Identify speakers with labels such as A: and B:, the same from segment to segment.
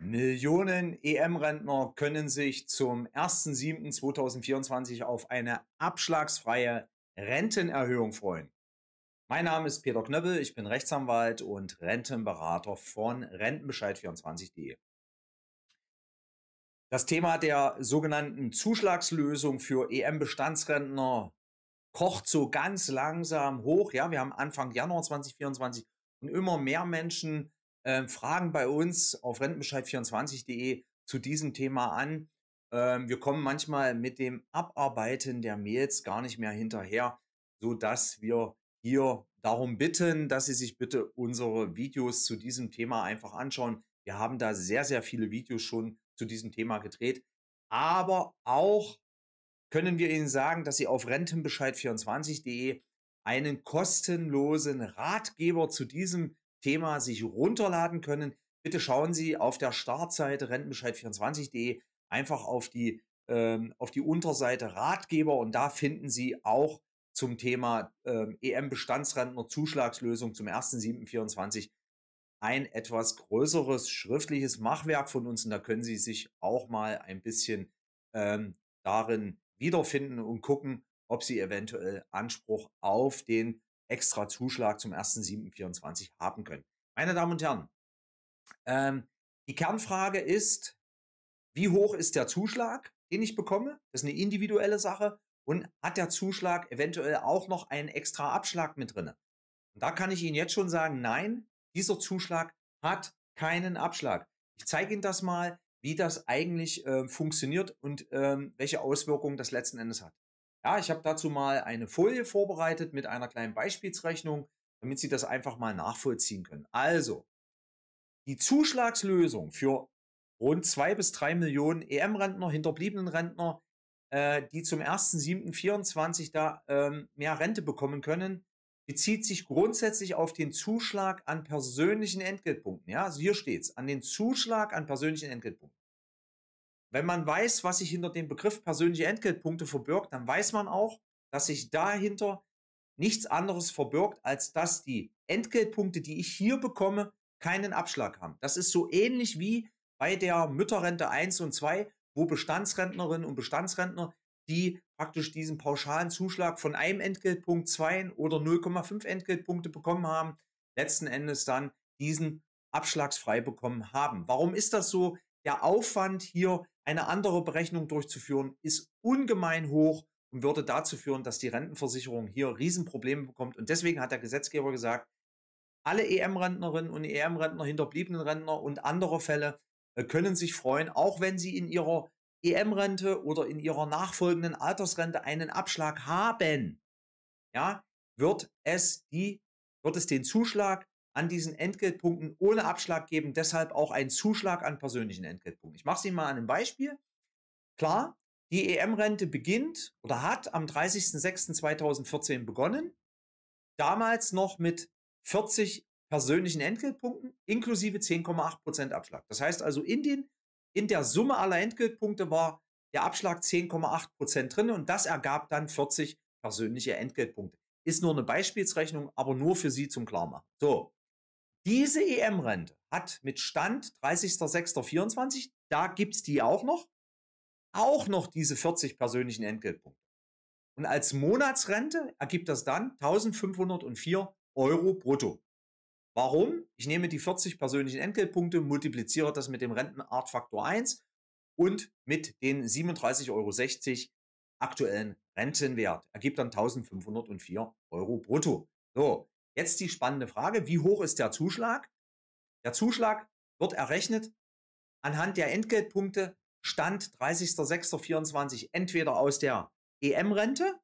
A: Millionen EM-Rentner können sich zum 1.7.2024 auf eine abschlagsfreie Rentenerhöhung freuen. Mein Name ist Peter Knöppel, ich bin Rechtsanwalt und Rentenberater von Rentenbescheid24.de. Das Thema der sogenannten Zuschlagslösung für EM-Bestandsrentner kocht so ganz langsam hoch. Ja, wir haben Anfang Januar 2024 und immer mehr Menschen ähm, Fragen bei uns auf rentenbescheid24.de zu diesem Thema an. Ähm, wir kommen manchmal mit dem Abarbeiten der Mails gar nicht mehr hinterher, so dass wir hier darum bitten, dass Sie sich bitte unsere Videos zu diesem Thema einfach anschauen. Wir haben da sehr, sehr viele Videos schon zu diesem Thema gedreht. Aber auch können wir Ihnen sagen, dass Sie auf rentenbescheid24.de einen kostenlosen Ratgeber zu diesem Thema sich runterladen können. Bitte schauen Sie auf der Startseite rentenbescheid24.de einfach auf die, ähm, auf die Unterseite Ratgeber und da finden Sie auch zum Thema ähm, EM-Bestandsrentner Zuschlagslösung zum 1.7.24 ein etwas größeres schriftliches Machwerk von uns und da können Sie sich auch mal ein bisschen ähm, darin wiederfinden und gucken, ob Sie eventuell Anspruch auf den extra Zuschlag zum 1.7.24 haben können. Meine Damen und Herren, ähm, die Kernfrage ist, wie hoch ist der Zuschlag, den ich bekomme? Das ist eine individuelle Sache. Und hat der Zuschlag eventuell auch noch einen extra Abschlag mit drin? Und da kann ich Ihnen jetzt schon sagen, nein, dieser Zuschlag hat keinen Abschlag. Ich zeige Ihnen das mal, wie das eigentlich äh, funktioniert und ähm, welche Auswirkungen das letzten Endes hat. Ja, ich habe dazu mal eine Folie vorbereitet mit einer kleinen Beispielsrechnung, damit Sie das einfach mal nachvollziehen können. Also, die Zuschlagslösung für rund zwei bis drei Millionen EM-Rentner, hinterbliebenen Rentner, äh, die zum 1.7.24 da ähm, mehr Rente bekommen können, bezieht sich grundsätzlich auf den Zuschlag an persönlichen Entgeltpunkten. Ja, also hier steht's, an den Zuschlag an persönlichen Entgeltpunkten. Wenn man weiß, was sich hinter dem Begriff persönliche Entgeltpunkte verbirgt, dann weiß man auch, dass sich dahinter nichts anderes verbirgt, als dass die Entgeltpunkte, die ich hier bekomme, keinen Abschlag haben. Das ist so ähnlich wie bei der Mütterrente 1 und 2, wo Bestandsrentnerinnen und Bestandsrentner, die praktisch diesen pauschalen Zuschlag von einem Entgeltpunkt 2 oder 0,5 Entgeltpunkte bekommen haben, letzten Endes dann diesen abschlagsfrei bekommen haben. Warum ist das so? Der Aufwand hier eine andere Berechnung durchzuführen, ist ungemein hoch und würde dazu führen, dass die Rentenversicherung hier Riesenprobleme bekommt. Und deswegen hat der Gesetzgeber gesagt, alle EM-Rentnerinnen und EM-Rentner, hinterbliebenen Rentner und andere Fälle äh, können sich freuen, auch wenn sie in ihrer EM-Rente oder in ihrer nachfolgenden Altersrente einen Abschlag haben. Ja, wird es die, wird es den Zuschlag an diesen Entgeltpunkten ohne Abschlag geben, deshalb auch einen Zuschlag an persönlichen Entgeltpunkten. Ich mache es Ihnen mal an einem Beispiel. Klar, die EM-Rente beginnt oder hat am 30.06.2014 begonnen, damals noch mit 40 persönlichen Entgeltpunkten inklusive 10,8% Prozent Abschlag. Das heißt also, in, den, in der Summe aller Entgeltpunkte war der Abschlag 10,8% Prozent drin und das ergab dann 40 persönliche Entgeltpunkte. Ist nur eine Beispielsrechnung, aber nur für Sie zum Klarmachen. So, diese EM-Rente hat mit Stand 30.06.24, da gibt es die auch noch, auch noch diese 40 persönlichen Entgeltpunkte. Und als Monatsrente ergibt das dann 1504 Euro brutto. Warum? Ich nehme die 40 persönlichen Entgeltpunkte, multipliziere das mit dem Rentenartfaktor 1 und mit den 37,60 Euro aktuellen Rentenwert. Ergibt dann 1504 Euro brutto. So, Jetzt die spannende Frage, wie hoch ist der Zuschlag? Der Zuschlag wird errechnet anhand der Entgeltpunkte Stand 30.06.24 entweder aus der EM-Rente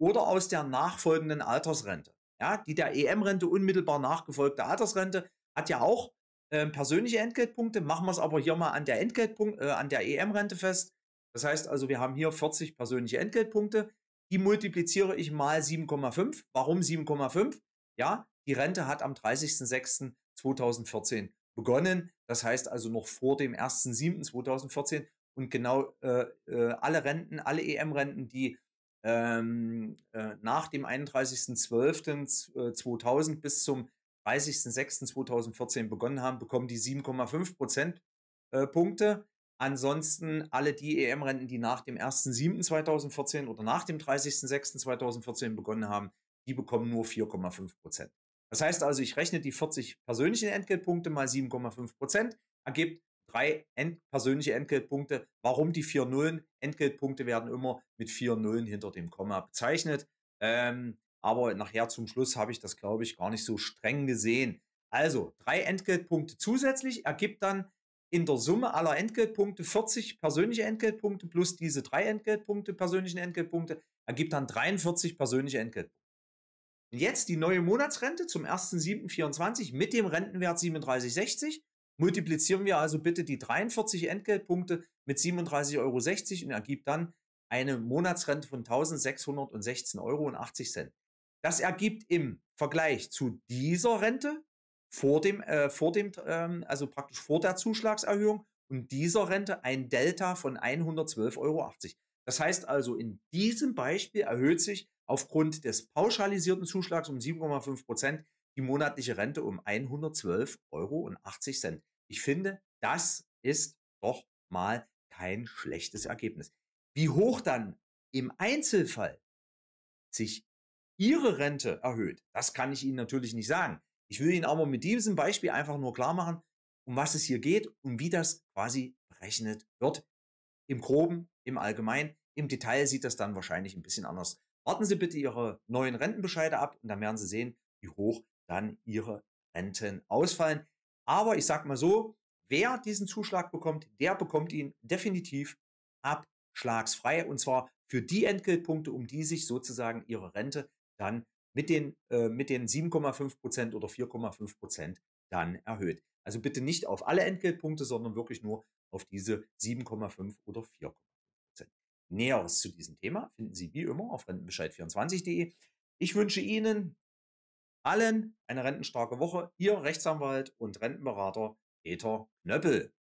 A: oder aus der nachfolgenden Altersrente. Ja, die der EM-Rente unmittelbar nachgefolgte Altersrente hat ja auch äh, persönliche Entgeltpunkte. Machen wir es aber hier mal an der Entgeltpunkt, äh, an der EM-Rente fest. Das heißt also, wir haben hier 40 persönliche Entgeltpunkte. Die multipliziere ich mal 7,5. Warum 7,5? Ja, die Rente hat am 30.06.2014 begonnen. Das heißt also noch vor dem 1.07.2014. Und genau äh, äh, alle Renten, alle EM-Renten, die ähm, äh, nach dem 31.12.2000 bis zum 30.06.2014 begonnen haben, bekommen die 7,5 Prozent äh, Punkte. Ansonsten alle die EM-Renten, die nach dem 1.7.2014 oder nach dem 30.06.2014 begonnen haben, die bekommen nur 4,5 Prozent. Das heißt also, ich rechne die 40 persönlichen Entgeltpunkte mal 7,5 Prozent, ergibt drei End persönliche Entgeltpunkte. Warum die vier Nullen? Entgeltpunkte werden immer mit vier Nullen hinter dem Komma bezeichnet. Ähm, aber nachher zum Schluss habe ich das, glaube ich, gar nicht so streng gesehen. Also drei Entgeltpunkte zusätzlich ergibt dann in der Summe aller Entgeltpunkte 40 persönliche Entgeltpunkte plus diese drei Entgeltpunkte, persönlichen Entgeltpunkte, ergibt dann 43 persönliche Entgeltpunkte. Jetzt die neue Monatsrente zum 1.7.24 mit dem Rentenwert 37,60. Multiplizieren wir also bitte die 43 Entgeltpunkte mit 37,60 Euro und ergibt dann eine Monatsrente von 1.616,80 Euro. Das ergibt im Vergleich zu dieser Rente vor dem, äh, vor dem ähm, also praktisch vor der Zuschlagserhöhung und dieser Rente ein Delta von 112,80 Euro. Das heißt also, in diesem Beispiel erhöht sich aufgrund des pauschalisierten Zuschlags um 7,5 Prozent die monatliche Rente um 112,80 Euro. Ich finde, das ist doch mal kein schlechtes Ergebnis. Wie hoch dann im Einzelfall sich Ihre Rente erhöht, das kann ich Ihnen natürlich nicht sagen. Ich will Ihnen aber mit diesem Beispiel einfach nur klar machen, um was es hier geht und wie das quasi berechnet wird. Im Groben, im Allgemeinen, im Detail sieht das dann wahrscheinlich ein bisschen anders aus. Warten Sie bitte Ihre neuen Rentenbescheide ab und dann werden Sie sehen, wie hoch dann Ihre Renten ausfallen. Aber ich sage mal so, wer diesen Zuschlag bekommt, der bekommt ihn definitiv abschlagsfrei und zwar für die Entgeltpunkte, um die sich sozusagen Ihre Rente dann mit den, äh, mit den 7,5% oder 4,5% dann erhöht. Also bitte nicht auf alle Entgeltpunkte, sondern wirklich nur auf diese 7,5 oder 4,5. Näheres zu diesem Thema finden Sie wie immer auf rentenbescheid24.de. Ich wünsche Ihnen allen eine rentenstarke Woche. Ihr Rechtsanwalt und Rentenberater Peter Knöppel.